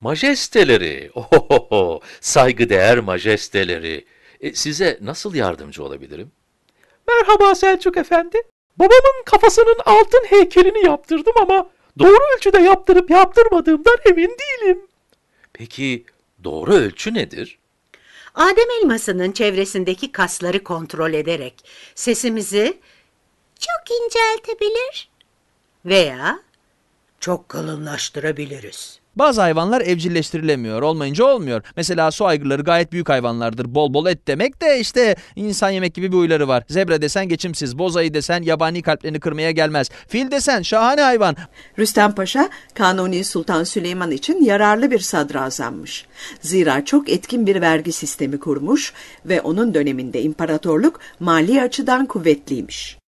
Majesteleri, ohohoho, saygıdeğer majesteleri, e, size nasıl yardımcı olabilirim? Merhaba Selçuk Efendi. Babamın kafasının altın heykelini yaptırdım ama doğru ölçüde yaptırıp yaptırmadığımdan emin değilim. Peki doğru ölçü nedir? Adem elmasının çevresindeki kasları kontrol ederek sesimizi çok inceltebilir veya çok kalınlaştırabiliriz. Bazı hayvanlar evcilleştirilemiyor. Olmayınca olmuyor. Mesela su aygırları gayet büyük hayvanlardır. Bol bol et demek de işte insan yemek gibi bir huyları var. Zebra desen geçimsiz. Bozayı desen yabani kalplerini kırmaya gelmez. Fil desen şahane hayvan. Rüstem Paşa, Kanuni Sultan Süleyman için yararlı bir sadrazammış. Zira çok etkin bir vergi sistemi kurmuş ve onun döneminde imparatorluk mali açıdan kuvvetliymiş.